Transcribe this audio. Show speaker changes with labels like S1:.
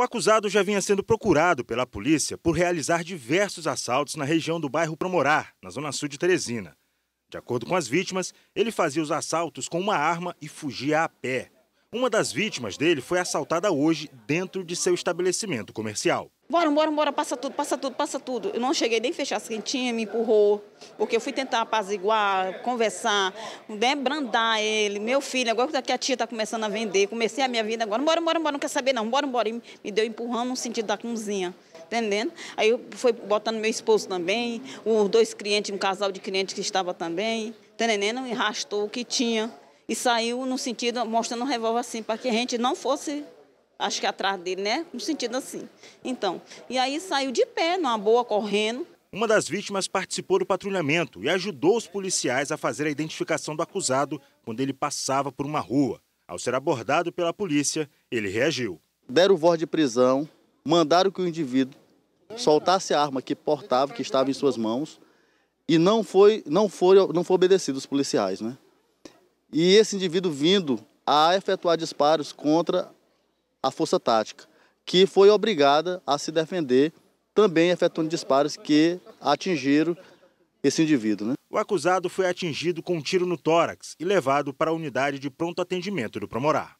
S1: O acusado já vinha sendo procurado pela polícia por realizar diversos assaltos na região do bairro Promorar, na zona sul de Teresina. De acordo com as vítimas, ele fazia os assaltos com uma arma e fugia a pé. Uma das vítimas dele foi assaltada hoje dentro de seu estabelecimento comercial.
S2: Bora, bora, bora, passa tudo, passa tudo, passa tudo. Eu não cheguei nem a fechar a quentinha, me empurrou, porque eu fui tentar apaziguar, conversar, debrandar ele. Meu filho, agora que a tia está começando a vender, comecei a minha vida agora, bora, bora, bora, não quer saber não, bora, bora. E me deu empurrando no sentido da cozinha entendendo? Aí eu fui botando meu esposo também, os dois clientes, um casal de clientes que estava também, entendendo? E arrastou o que tinha e saiu no sentido, mostrando um revólver assim, para que a gente não fosse, acho que atrás dele, né? No sentido assim. Então, e aí saiu de pé, numa boa, correndo. Uma das
S1: vítimas participou do patrulhamento e ajudou os policiais a fazer a identificação do acusado quando ele passava por uma rua. Ao ser abordado pela polícia, ele reagiu. Deram voz
S3: de prisão, mandaram que o indivíduo soltasse a arma que portava, que estava em suas mãos, e não foi, não foi, não foi obedecido os policiais, né? e esse indivíduo vindo a efetuar disparos contra a força tática, que foi obrigada a se defender, também efetuando disparos que atingiram esse indivíduo. Né?
S1: O acusado foi atingido com um tiro no tórax e levado para a unidade de pronto atendimento do Promorá.